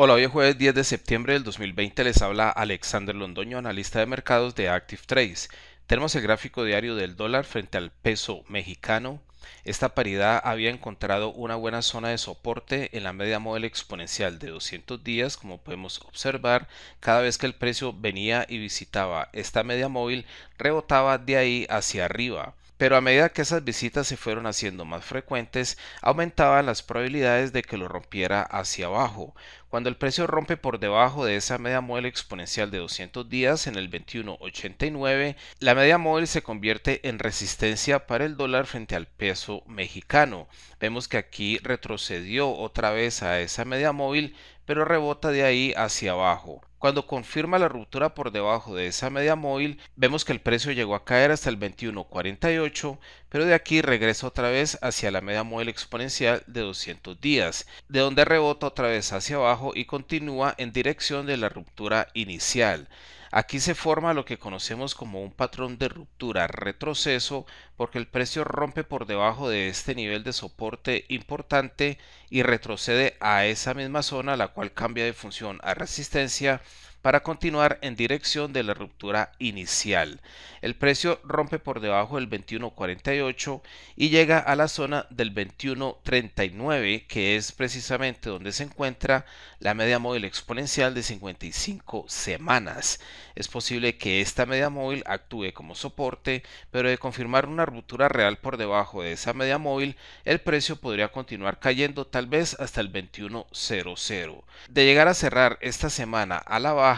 Hola, hoy es jueves 10 de septiembre del 2020 les habla Alexander Londoño, analista de mercados de Active Trades. Tenemos el gráfico diario del dólar frente al peso mexicano. Esta paridad había encontrado una buena zona de soporte en la media móvil exponencial de 200 días, como podemos observar, cada vez que el precio venía y visitaba esta media móvil, rebotaba de ahí hacia arriba pero a medida que esas visitas se fueron haciendo más frecuentes, aumentaban las probabilidades de que lo rompiera hacia abajo. Cuando el precio rompe por debajo de esa media móvil exponencial de 200 días en el 21.89, la media móvil se convierte en resistencia para el dólar frente al peso mexicano. Vemos que aquí retrocedió otra vez a esa media móvil, pero rebota de ahí hacia abajo. Cuando confirma la ruptura por debajo de esa media móvil, vemos que el precio llegó a caer hasta el 21.48, pero de aquí regresa otra vez hacia la media móvil exponencial de 200 días, de donde rebota otra vez hacia abajo y continúa en dirección de la ruptura inicial. Aquí se forma lo que conocemos como un patrón de ruptura retroceso porque el precio rompe por debajo de este nivel de soporte importante y retrocede a esa misma zona la cual cambia de función a resistencia para continuar en dirección de la ruptura inicial. El precio rompe por debajo del 21.48 y llega a la zona del 21.39 que es precisamente donde se encuentra la media móvil exponencial de 55 semanas. Es posible que esta media móvil actúe como soporte, pero de confirmar una ruptura real por debajo de esa media móvil, el precio podría continuar cayendo tal vez hasta el 21.00. De llegar a cerrar esta semana a la baja,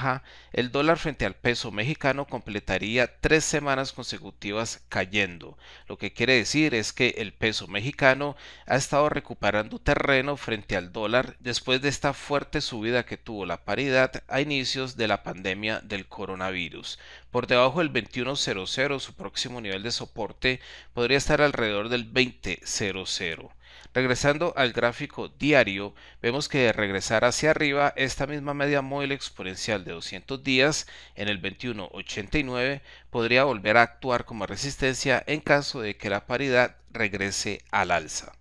el dólar frente al peso mexicano completaría tres semanas consecutivas cayendo. Lo que quiere decir es que el peso mexicano ha estado recuperando terreno frente al dólar después de esta fuerte subida que tuvo la paridad a inicios de la pandemia del coronavirus. Por debajo del 21.00, su próximo nivel de soporte podría estar alrededor del 20.00. Regresando al gráfico diario, vemos que de regresar hacia arriba, esta misma media móvil exponencial de 200 días en el 21.89 podría volver a actuar como resistencia en caso de que la paridad regrese al alza.